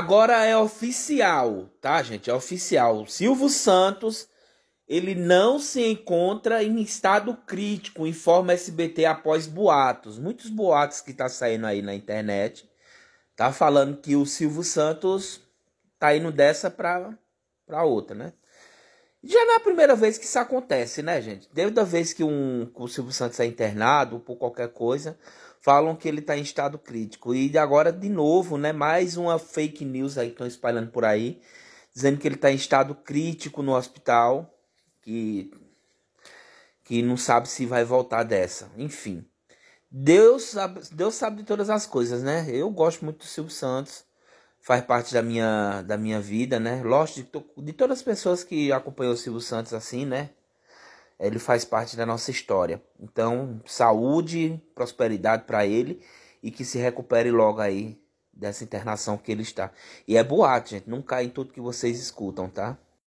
Agora é oficial, tá, gente? É oficial. Silvio Santos, ele não se encontra em estado crítico, informa SBT após boatos. Muitos boatos que tá saindo aí na internet. Tá falando que o Silvio Santos tá indo dessa pra, pra outra, né? Já não é a primeira vez que isso acontece, né, gente? Desde a vez que um que o Silvio Santos é internado por qualquer coisa, falam que ele está em estado crítico. E agora, de novo, né? Mais uma fake news aí que estão espalhando por aí, dizendo que ele está em estado crítico no hospital, que, que não sabe se vai voltar dessa. Enfim. Deus sabe, Deus sabe de todas as coisas, né? Eu gosto muito do Silvio Santos faz parte da minha, da minha vida, né? Lógico, de todas as pessoas que acompanhou o Silvio Santos assim, né? Ele faz parte da nossa história. Então, saúde, prosperidade para ele e que se recupere logo aí dessa internação que ele está. E é boato, gente. Não cai em tudo que vocês escutam, tá?